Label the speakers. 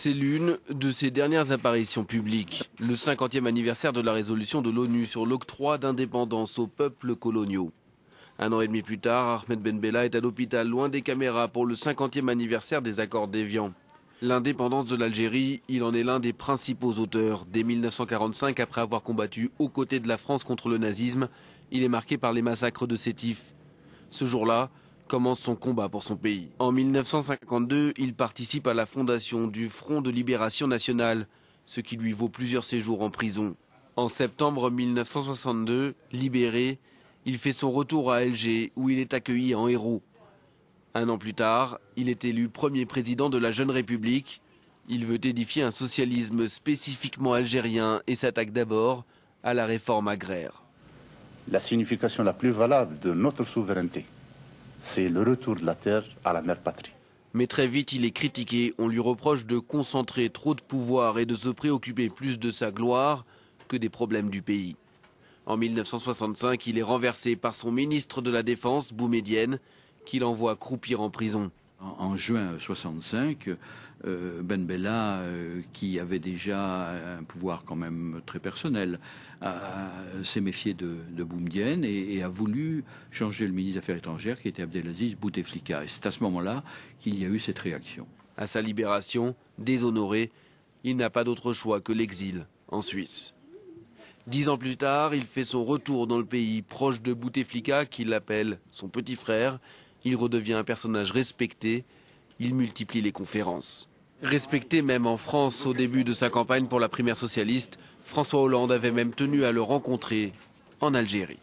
Speaker 1: C'est l'une de ses dernières apparitions publiques, le 50e anniversaire de la résolution de l'ONU sur l'octroi d'indépendance aux peuples coloniaux. Un an et demi plus tard, Ahmed Ben Bella est à l'hôpital loin des caméras pour le 50e anniversaire des accords d'Évian. L'indépendance de l'Algérie, il en est l'un des principaux auteurs. Dès 1945, après avoir combattu aux côtés de la France contre le nazisme, il est marqué par les massacres de Sétif. Ce jour-là, commence son combat pour son pays. En 1952, il participe à la fondation du Front de Libération Nationale, ce qui lui vaut plusieurs séjours en prison. En septembre 1962, libéré, il fait son retour à Alger où il est accueilli en héros. Un an plus tard, il est élu premier président de la Jeune République. Il veut édifier un socialisme spécifiquement algérien et s'attaque d'abord à la
Speaker 2: réforme agraire. La signification la plus valable de notre souveraineté, c'est le retour de la terre à la mère patrie.
Speaker 1: Mais très vite, il est critiqué. On lui reproche de concentrer trop de pouvoir et de se préoccuper plus de sa gloire que des problèmes du pays. En 1965, il est renversé par son ministre de la Défense, Boumedienne, qui l'envoie croupir en prison.
Speaker 3: En, juin 65, euh, Ben Bella, euh, qui avait déjà un pouvoir quand même très personnel, s'est méfié de, de et, a voulu changer le ministre des Affaires étrangères, qui était
Speaker 1: Abdelaziz Bouteflika. Et c'est à ce moment-là qu'il y a eu cette réaction. À sa libération, déshonoré, il n'a pas d'autre choix que l'exil en Suisse. Dix ans plus tard, il fait son retour dans le pays, proche de Bouteflika, qu'il appelle son petit frère, il redevient un personnage respecté. Il multiplie les conférences. Respecté même en France au début de sa campagne pour la primaire socialiste, François Hollande avait même tenu à le rencontrer en Algérie.